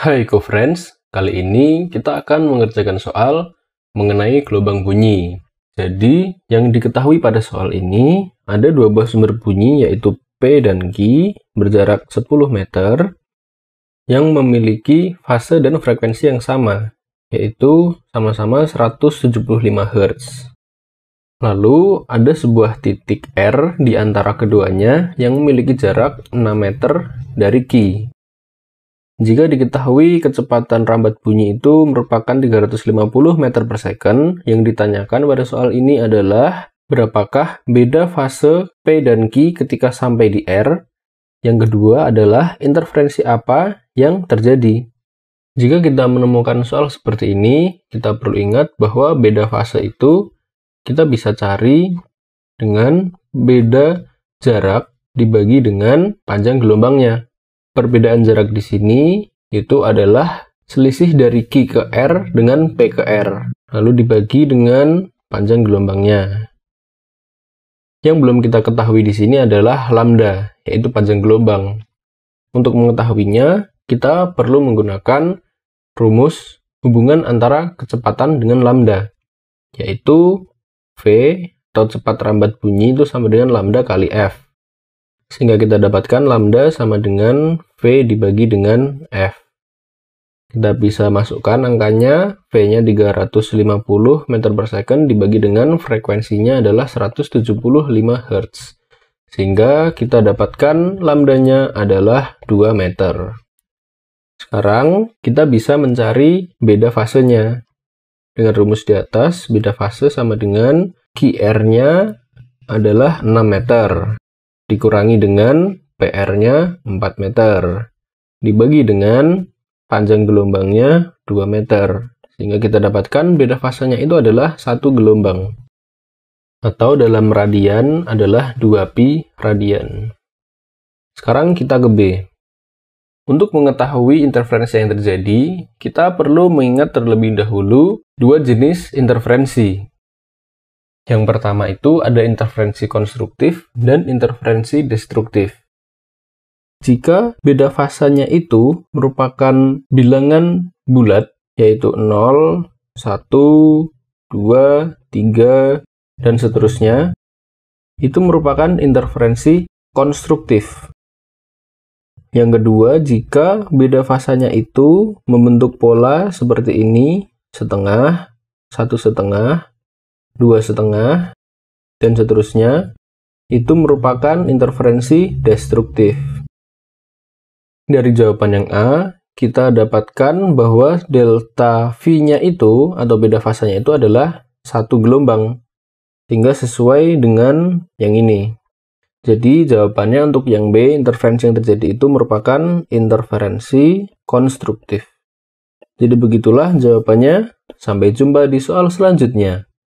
Hai co-friends, kali ini kita akan mengerjakan soal mengenai gelombang bunyi. Jadi, yang diketahui pada soal ini, ada dua buah sumber bunyi yaitu P dan G berjarak 10 meter yang memiliki fase dan frekuensi yang sama, yaitu sama-sama 175 Hz. Lalu, ada sebuah titik R di antara keduanya yang memiliki jarak 6 meter dari Q. Jika diketahui kecepatan rambat bunyi itu merupakan 350 meter per second, yang ditanyakan pada soal ini adalah berapakah beda fase P dan Q ketika sampai di R? Yang kedua adalah interferensi apa yang terjadi? Jika kita menemukan soal seperti ini, kita perlu ingat bahwa beda fase itu kita bisa cari dengan beda jarak dibagi dengan panjang gelombangnya perbedaan jarak di sini itu adalah selisih dari Q ke R dengan P ke R, lalu dibagi dengan panjang gelombangnya. Yang belum kita ketahui di sini adalah lambda, yaitu panjang gelombang. Untuk mengetahuinya, kita perlu menggunakan rumus hubungan antara kecepatan dengan lambda, yaitu V atau cepat rambat bunyi itu sama dengan lambda kali F. Sehingga kita dapatkan lambda sama dengan V dibagi dengan F. Kita bisa masukkan angkanya, V-nya 350 meter per second dibagi dengan frekuensinya adalah 175 Hz. Sehingga kita dapatkan lambdanya adalah 2 meter. Sekarang kita bisa mencari beda fasenya. Dengan rumus di atas, beda fase sama dengan QR-nya adalah 6 meter dikurangi dengan PR-nya 4 meter, dibagi dengan panjang gelombangnya 2 meter, sehingga kita dapatkan beda fasenya itu adalah satu gelombang, atau dalam radian adalah 2pi radian. Sekarang kita ke B. Untuk mengetahui interferensi yang terjadi, kita perlu mengingat terlebih dahulu dua jenis interferensi, yang pertama itu ada interferensi konstruktif dan interferensi destruktif. Jika beda fasanya itu merupakan bilangan bulat, yaitu 0, 1, 2, 3, dan seterusnya, itu merupakan interferensi konstruktif. Yang kedua, jika beda fasanya itu membentuk pola seperti ini, setengah, satu setengah, dua setengah dan seterusnya itu merupakan interferensi destruktif. Dari jawaban yang A, kita dapatkan bahwa delta V-nya itu atau beda fasanya itu adalah satu gelombang sehingga sesuai dengan yang ini. Jadi jawabannya untuk yang B, interferensi yang terjadi itu merupakan interferensi konstruktif. Jadi begitulah jawabannya. Sampai jumpa di soal selanjutnya.